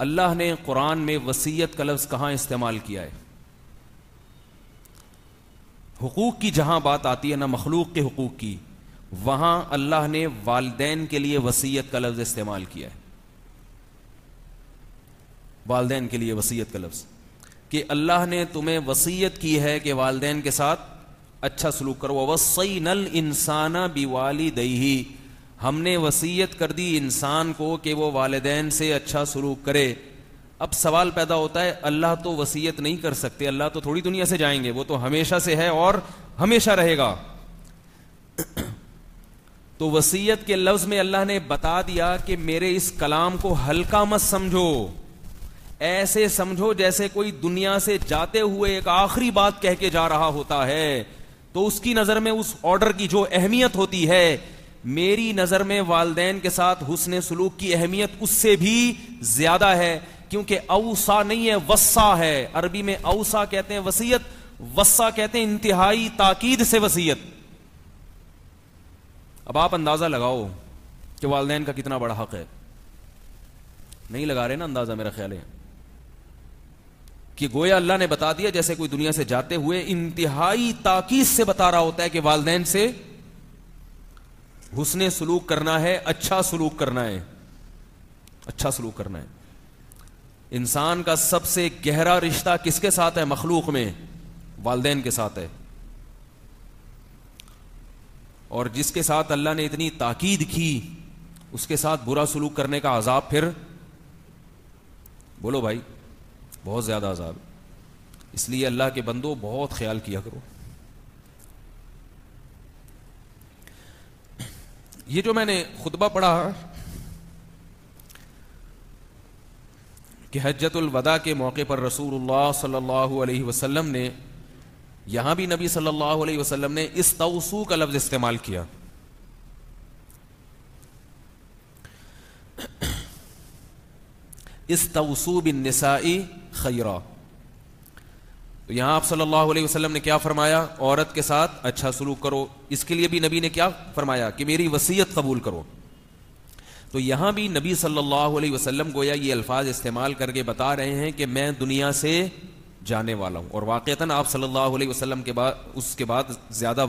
अल्लाह ने कुरान में वसीयत का लफ्ज़ कहां इस्तेमाल किया है हकूक़ की जहां बात आती है ना मखलूक के हकूक़ की वहां अल्लाह ने वालदेन के लिए वसीयत का लफ्ज़ इस्तेमाल किया है वालदेन के लिए वसीयत का लफ्ज़ कि अल्लाह ने तुम्हें वसीयत की है कि वालदेन के साथ अच्छा सलूक करो वसई नल इंसाना बिवाली दही हमने वसीयत कर दी इंसान को कि वो वालदेन से अच्छा सलूक करे अब सवाल पैदा होता है अल्लाह तो वसीयत नहीं कर सकते अल्लाह तो थोड़ी दुनिया से जाएंगे वो तो हमेशा से है और हमेशा रहेगा तो वसीयत के लफ्ज में अल्लाह ने बता दिया कि मेरे इस कलाम को हल्का मत समझो ऐसे समझो जैसे कोई दुनिया से जाते हुए एक आखिरी बात कह के जा रहा होता है तो उसकी नजर में उस ऑर्डर की जो अहमियत होती है मेरी नजर में वालदेन के साथ हुसन सलूक की अहमियत उससे भी ज्यादा है क्योंकि अवसा नहीं है वसा है अरबी में अवसा कहते हैं वसीयत वसा कहते हैं इंतहाई ताकीद से वसीयत अब आप अंदाजा लगाओ कि वालदेन का कितना बड़ा हक है नहीं लगा रहे ना अंदाजा मेरा ख्याल है कि गोया अल्लाह ने बता दिया जैसे कोई दुनिया से जाते हुए इंतहाई ताकीद से बता रहा होता है कि वालदेन से हुसने सलूक करना है अच्छा सलूक करना है अच्छा सलूक करना है इंसान का सबसे गहरा रिश्ता किसके साथ है मखलूक में वालदेन के साथ है और जिसके साथ अल्लाह ने इतनी ताकीद की उसके साथ बुरा सलूक करने का आज़ाब फिर बोलो भाई बहुत ज़्यादा आज़ाब इसलिए अल्लाह के बंदो बहुत ख्याल किया करो ये जो मैंने खुतबा पढ़ा कि हजतुल वदा के मौके पर रसूलुल्लाह सल्लल्लाहु अलैहि वसल्लम ने यहां भी नबी सल्लल्लाहु अलैहि वसल्लम ने इस तवसू का लफ्ज़ इस्तेमाल किया इस तवसू बिन निसाई खैरा तो यहां आप सल्लल्लाहु अलैहि वसल्लम ने क्या फरमाया औरत के साथ अच्छा सलूक करो इसके लिए भी नबी ने क्या फरमाया कि मेरी वसीयत कबूल करो तो यहां भी नबी सल्लल्लाहु अलैहि वसल्लम गोया ये अल्फाज इस्तेमाल करके बता रहे हैं कि मैं दुनिया से जाने वाला हूं और वाक़ता आप सल्लल्लाहु अलैहि वसल्लम के बाद उसके बाद ज़्यादा